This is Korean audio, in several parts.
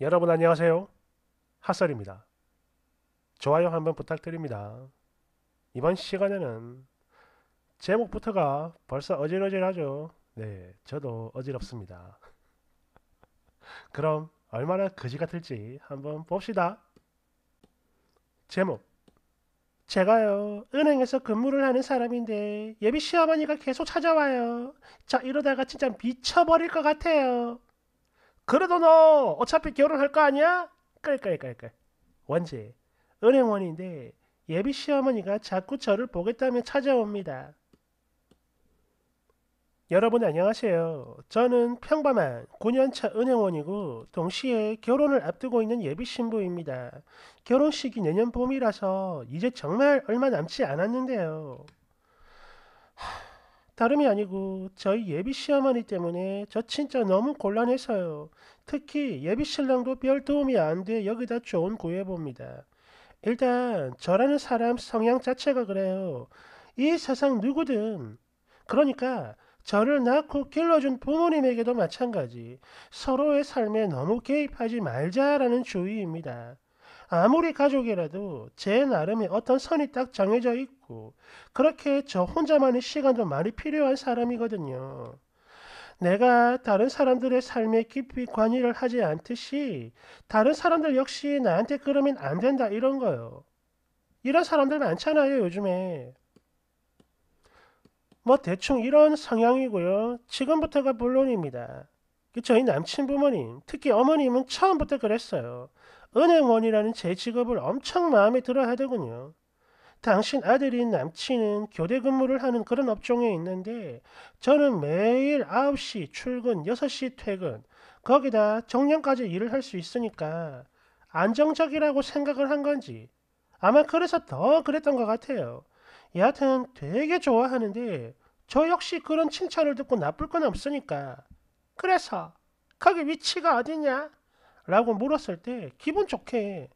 여러분 안녕하세요. 핫설입니다. 좋아요 한번 부탁드립니다. 이번 시간에는 제목부터가 벌써 어질어질하죠. 네, 저도 어지럽습니다. 그럼 얼마나 거지 같을지 한번 봅시다. 제목 제가요 은행에서 근무를 하는 사람인데 예비 시어머니가 계속 찾아와요. 저 이러다가 진짜 미쳐버릴 것 같아요. 그래도 너 어차피 결혼할 거 아니야? 깔깔깔깔. 원지, 은행원인데 예비 시어머니가 자꾸 저를 보겠다며 찾아옵니다. 여러분 안녕하세요. 저는 평범한 9년차 은행원이고 동시에 결혼을 앞두고 있는 예비 신부입니다. 결혼식이 내년 봄이라서 이제 정말 얼마 남지 않았는데요. 하... 다름이 아니고 저희 예비 시어머니 때문에 저 진짜 너무 곤란해서요. 특히 예비 신랑도 별 도움이 안 돼 여기다 좋은 구해봅니다. 일단 저라는 사람 성향 자체가 그래요. 이 세상 누구든 그러니까 저를 낳고 길러준 부모님에게도 마찬가지 서로의 삶에 너무 개입하지 말자라는 주의입니다. 아무리 가족이라도 제 나름의 어떤 선이 딱 정해져 있고 그렇게 저 혼자만의 시간도 많이 필요한 사람이거든요. 내가 다른 사람들의 삶에 깊이 관여를 하지 않듯이 다른 사람들 역시 나한테 그러면 안 된다 이런 거요. 이런 사람들 많잖아요 요즘에. 뭐 대충 이런 성향이고요. 지금부터가 물론입니다. 그 저희 남친 부모님, 특히 어머님은 처음부터 그랬어요. 은행원이라는 제 직업을 엄청 마음에 들어 하더군요. 당신 아들인 남친은 교대 근무를 하는 그런 업종에 있는데 저는 매일 9시 출근, 6시 퇴근, 거기다 정년까지 일을 할 수 있으니까 안정적이라고 생각을 한 건지 아마 그래서 더 그랬던 것 같아요. 여하튼 되게 좋아하는데 저 역시 그런 칭찬을 듣고 나쁠 건 없으니까 그래서 거기 위치가 어디냐? 라고 물었을 때 기분 좋게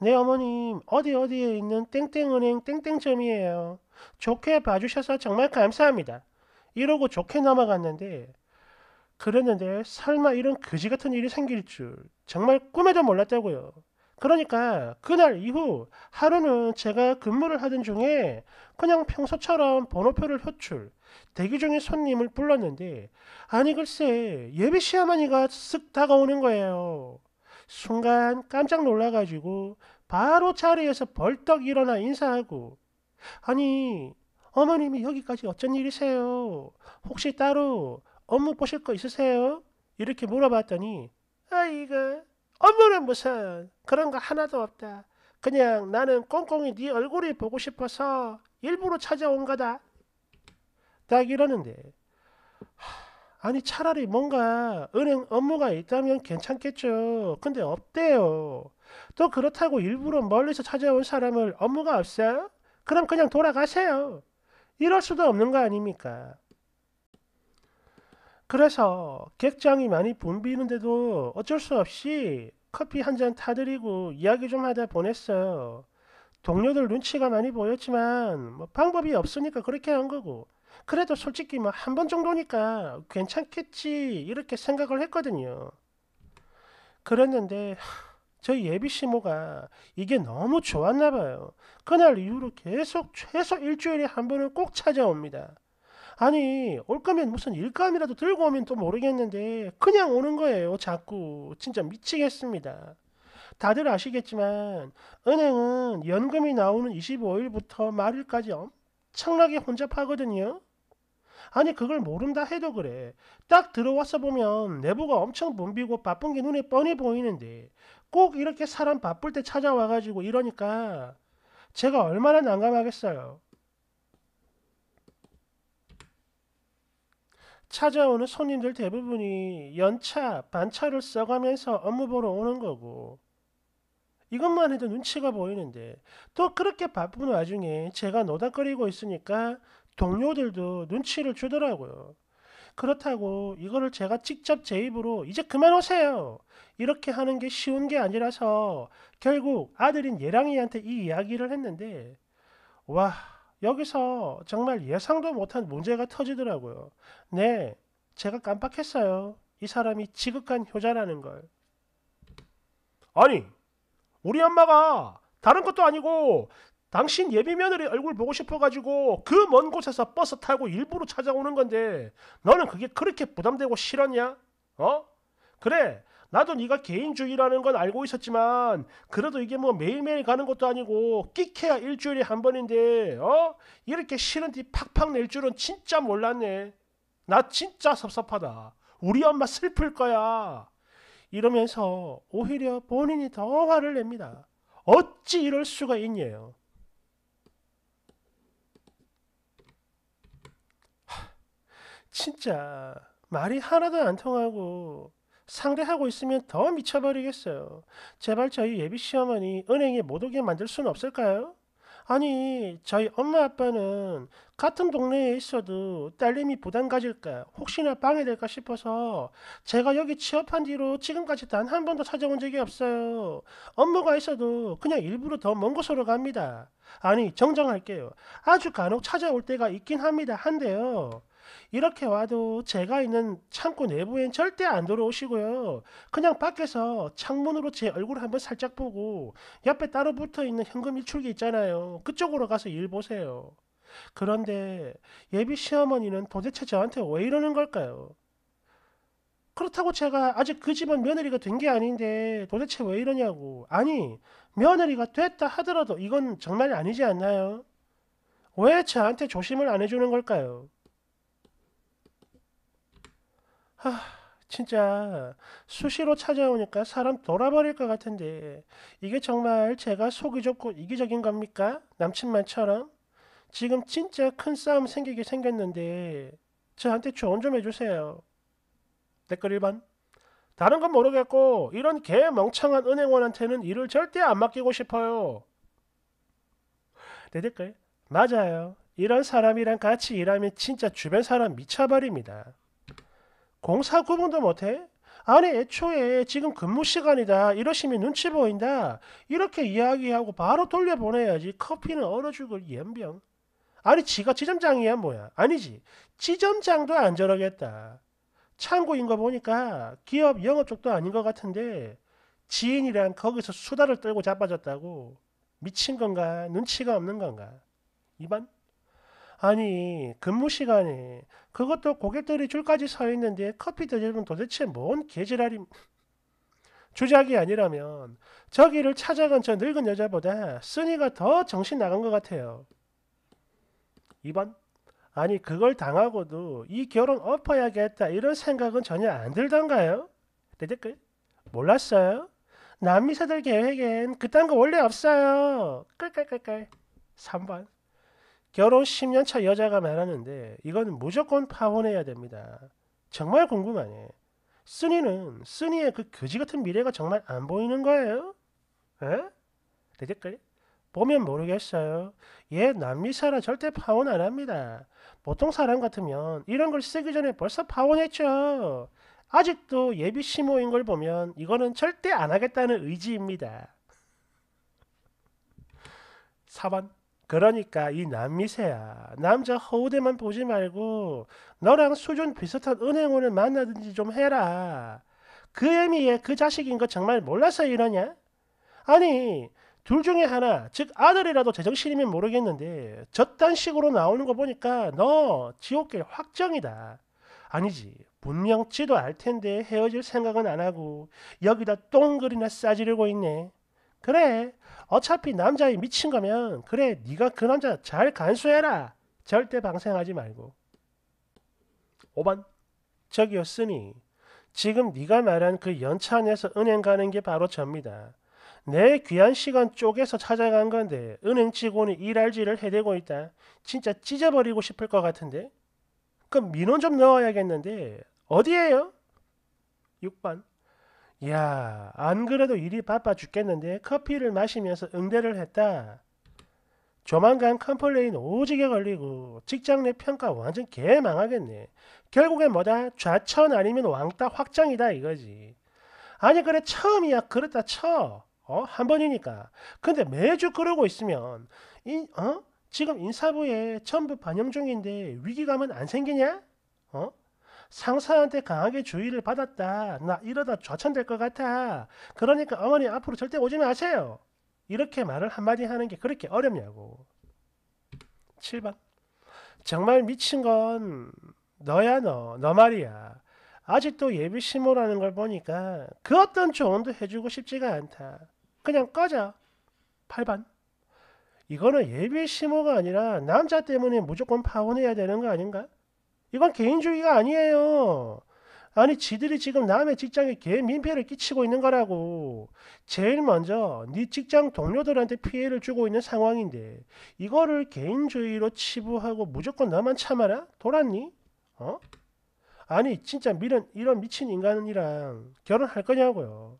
내 어머님 어디 어디에 있는 땡땡은행 땡땡점이에요. 좋게 봐주셔서 정말 감사합니다. 이러고 좋게 넘어갔는데 그랬는데 설마 이런 그지 같은 일이 생길 줄 정말 꿈에도 몰랐다고요. 그러니까 그날 이후 하루는 제가 근무를 하던 중에 그냥 평소처럼 번호표를 효출, 대기 중인 손님을 불렀는데 아니 글쎄 예비 시어머니가 쓱 다가오는 거예요. 순간 깜짝 놀라가지고 바로 자리에서 벌떡 일어나 인사하고 아니 어머님이 여기까지 어쩐 일이세요? 혹시 따로 업무 보실 거 있으세요? 이렇게 물어봤더니 아이가 업무는 무슨 그런 거 하나도 없다. 그냥 나는 꽁꽁이 네 얼굴이 보고 싶어서 일부러 찾아온 거다. 딱 이러는데 하, 아니 차라리 뭔가 은행 업무가 있다면 괜찮겠죠. 근데 없대요. 또 그렇다고 일부러 멀리서 찾아온 사람을 업무가 없어요? 그럼 그냥 돌아가세요. 이럴 수도 없는 거 아닙니까? 그래서 객장이 많이 붐비는데도 어쩔 수 없이 커피 한 잔 타드리고 이야기 좀 하다 보냈어요. 동료들 눈치가 많이 보였지만 뭐 방법이 없으니까 그렇게 한 거고 그래도 솔직히 뭐한번 정도니까 괜찮겠지 이렇게 생각을 했거든요. 그랬는데 저희 예비 시모가 이게 너무 좋았나 봐요. 그날 이후로 계속 최소 일주일에 한 번은 꼭 찾아옵니다. 아니 올 거면 무슨 일감이라도 들고 오면 또 모르겠는데 그냥 오는 거예요 자꾸 진짜 미치겠습니다. 다들 아시겠지만 은행은 연금이 나오는 25일부터 말일까지 엄청나게 혼잡하거든요. 아니 그걸 모른다 해도 그래. 딱 들어와서 보면 내부가 엄청 붐비고 바쁜 게 눈에 뻔히 보이는데 꼭 이렇게 사람 바쁠 때 찾아와가지고 이러니까 제가 얼마나 난감하겠어요. 찾아오는 손님들 대부분이 연차, 반차를 써가면서 업무 보러 오는 거고 이것만 해도 눈치가 보이는데 또 그렇게 바쁜 와중에 제가 노닥거리고 있으니까 동료들도 눈치를 주더라고요. 그렇다고 이거를 제가 직접 제 입으로 이제 그만 오세요. 이렇게 하는 게 쉬운 게 아니라서 결국 아들인 예랑이한테 이 이야기를 했는데 와 여기서 정말 예상도 못한 문제가 터지더라고요. 네, 제가 깜빡했어요. 이 사람이 지극한 효자라는 걸. 아니, 우리 엄마가 다른 것도 아니고 당신 예비 며느리 얼굴 보고 싶어가지고 그 먼 곳에서 버스 타고 일부러 찾아오는 건데 너는 그게 그렇게 부담되고 싫었냐? 어? 그래 나도 네가 개인주의라는 건 알고 있었지만 그래도 이게 뭐 매일매일 가는 것도 아니고 끼해야 일주일에 한 번인데 어? 이렇게 싫은 티 팍팍 낼 줄은 진짜 몰랐네. 나 진짜 섭섭하다. 우리 엄마 슬플 거야. 이러면서 오히려 본인이 더 화를 냅니다. 어찌 이럴 수가 있냐요. 진짜 말이 하나도 안 통하고 상대하고 있으면 더 미쳐버리겠어요. 제발 저희 예비 시어머니 은행에 못 오게 만들 수는 없을까요? 아니 저희 엄마 아빠는 같은 동네에 있어도 딸님이 부담 가질까 혹시나 방해될까 싶어서 제가 여기 취업한 뒤로 지금까지 단 한 번도 찾아온 적이 없어요. 엄마가 있어도 그냥 일부러 더 먼 곳으로 갑니다. 아니 정정할게요. 아주 간혹 찾아올 때가 있긴 합니다. 한데요. 이렇게 와도 제가 있는 창고 내부엔 절대 안 들어오시고요. 그냥 밖에서 창문으로 제 얼굴 한번 살짝 보고 옆에 따로 붙어 있는 현금 일출기 있잖아요. 그쪽으로 가서 일 보세요. 그런데 예비 시어머니는 도대체 저한테 왜 이러는 걸까요? 그렇다고 제가 아직 그 집은 며느리가 된 게 아닌데 도대체 왜 이러냐고. 아니, 며느리가 됐다 하더라도 이건 정말 아니지 않나요? 왜 저한테 조심을 안 해주는 걸까요? 하, 진짜 수시로 찾아오니까 사람 돌아버릴 것 같은데 이게 정말 제가 속이 좁고 이기적인 겁니까? 남친 만처럼 지금 진짜 큰 싸움 생기게 생겼는데 저한테 조언 좀 해주세요. 댓글 1번 다른 건 모르겠고 이런 개 멍청한 은행원한테는 일을 절대 안 맡기고 싶어요. 내 댓글 맞아요. 이런 사람이랑 같이 일하면 진짜 주변 사람 미쳐버립니다. 공사 구분도 못해? 아니 애초에 지금 근무 시간이다 이러시면 눈치 보인다 이렇게 이야기하고 바로 돌려보내야지 커피는 얼어 죽을 연병 아니 지가 지점장이야 뭐야 아니지 지점장도 안 저러겠다 창고인 거 보니까 기업 영업 쪽도 아닌 것 같은데 지인이랑 거기서 수다를 떨고 자빠졌다고 미친 건가 눈치가 없는 건가 이반 아니 근무 시간에 그것도 고객들이 줄까지 서 있는데 커피 드시면 도대체 뭔 개지랄임 주작이 아니라면 저기를 찾아간 저 늙은 여자보다 쓰니가 더 정신 나간 것 같아요. 2번 아니 그걸 당하고도 이 결혼 엎어야겠다 이런 생각은 전혀 안 들던가요? 내 댓글 몰랐어요? 남미사들 계획엔 그딴 거 원래 없어요. 깔깔깔깔 3번 결혼 10년 차 여자가 말하는데 이건 무조건 파혼해야 됩니다. 정말 궁금하네. 쓰니는 쓰니의 그 교지 같은 미래가 정말 안 보이는 거예요? 에? 되겠거 보면 모르겠어요. 얘 남미 사람 절대 파혼 안 합니다. 보통 사람 같으면 이런 걸 쓰기 전에 벌써 파혼했죠. 아직도 예비 시모인 걸 보면 이거는 절대 안 하겠다는 의지입니다. 4번 그러니까 이 남미새야 남자 허우대만 보지 말고 너랑 수준 비슷한 은행원을 만나든지 좀 해라. 그 애미의 그 자식인 거 정말 몰라서 이러냐? 아니 둘 중에 하나 즉 아들이라도 제정신이면 모르겠는데 저딴 식으로 나오는 거 보니까 너 지옥길 확정이다. 아니지 분명 지도 알 텐데 헤어질 생각은 안 하고 여기다 똥글이나 싸지르고 있네. 그래 어차피 남자이 미친 거면 그래 네가 그 남자 잘 간수해라 절대 방생하지 말고 5번 저기였으니 지금 네가 말한 그 연차 안에서 은행 가는 게 바로 접니다. 내 귀한 시간 쪼개서 찾아간 건데 은행 직원이 일할지를 해대고 있다. 진짜 찢어버리고 싶을 것 같은데? 그럼 민원 좀 넣어야겠는데 어디에요? 6번 야, 안 그래도 일이 바빠 죽겠는데 커피를 마시면서 응대를 했다. 조만간 컴플레인 오지게 걸리고 직장 내 평가 완전 개망하겠네. 결국엔 뭐다? 좌천 아니면 왕따 확장이다 이거지. 아니 그래 처음이야 그렇다 쳐. 어? 한 번이니까. 근데 매주 그러고 있으면 이, 어? 지금 인사부에 전부 반영 중인데 위기감은 안 생기냐? 어? 상사한테 강하게 주의를 받았다. 나 이러다 좌천될 것 같아. 그러니까 어머니 앞으로 절대 오지 마세요. 이렇게 말을 한마디 하는 게 그렇게 어렵냐고. 7번. 정말 미친 건 너야 너. 너 말이야. 아직도 예비심호라는걸 보니까 그 어떤 조언도 해주고 싶지가 않다. 그냥 꺼져. 8번. 이거는 예비심호가 아니라 남자 때문에 무조건 파혼해야 되는 거 아닌가? 이건 개인주의가 아니에요. 아니 지들이 지금 남의 직장에 개민폐를 끼치고 있는 거라고. 제일 먼저 네 직장 동료들한테 피해를 주고 있는 상황인데 이거를 개인주의로 치부하고 무조건 너만 참아라? 돌았니? 어? 아니 진짜 이런, 이런 미친 인간이랑 결혼할 거냐고요.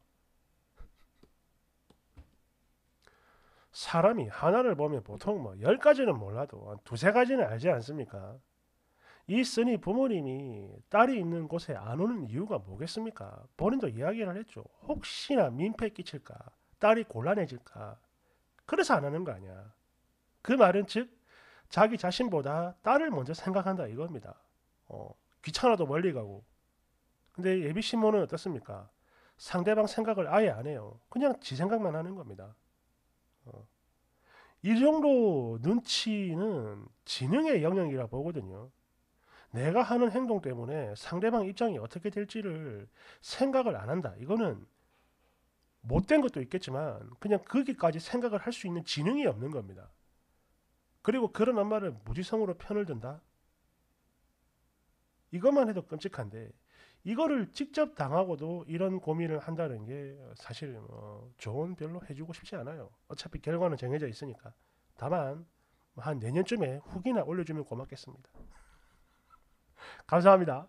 사람이 하나를 보면 보통 뭐 열 가지는 몰라도 두세 가지는 알지 않습니까? 이 쓰니 부모님이 딸이 있는 곳에 안 오는 이유가 뭐겠습니까? 본인도 이야기를 했죠. 혹시나 민폐 끼칠까? 딸이 곤란해질까? 그래서 안 하는 거 아니야. 그 말은 즉 자기 자신보다 딸을 먼저 생각한다 이겁니다. 어, 귀찮아도 멀리 가고. 근데 예비 신모는 어떻습니까? 상대방 생각을 아예 안 해요. 그냥 지 생각만 하는 겁니다. 어. 이 정도 눈치는 지능의 영역이라 보거든요. 내가 하는 행동 때문에 상대방 입장이 어떻게 될지를 생각을 안 한다. 이거는 못된 것도 있겠지만 그냥 거기까지 생각을 할 수 있는 지능이 없는 겁니다. 그리고 그런 엄마를 무지성으로 편을 든다? 이것만 해도 끔찍한데 이거를 직접 당하고도 이런 고민을 한다는 게 사실 뭐 조언 별로 해주고 싶지 않아요. 어차피 결과는 정해져 있으니까. 다만 한 내년쯤에 후기나 올려주면 고맙겠습니다. 감사합니다.